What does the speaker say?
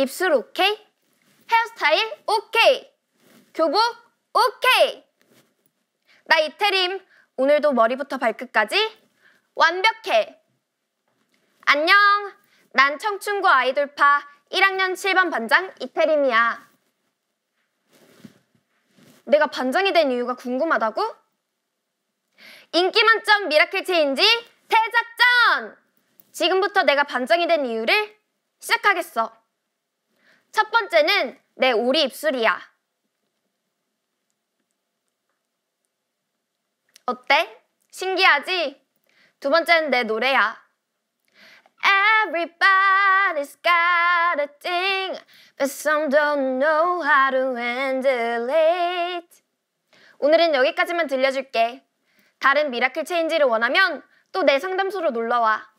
입술 오케이? 헤어스타일 오케이! 교복 오케이! 나 이태림! 오늘도 머리부터 발끝까지 완벽해! 안녕! 난 청춘구 아이돌파 1학년 7반 반장 이태림이야. 내가 반장이 된 이유가 궁금하다고? 인기 만점 미라클 체인지 대작전! 지금부터 내가 반장이 된 이유를 시작하겠어. 첫 번째는 내 오리 입술이야. 어때? 신기하지? 두 번째는 내 노래야. Everybody's got a thing, but some don't know how to handle it. 오늘은 여기까지만 들려줄게. 다른 미라클 체인지를 원하면 또 내 상담소로 놀러와.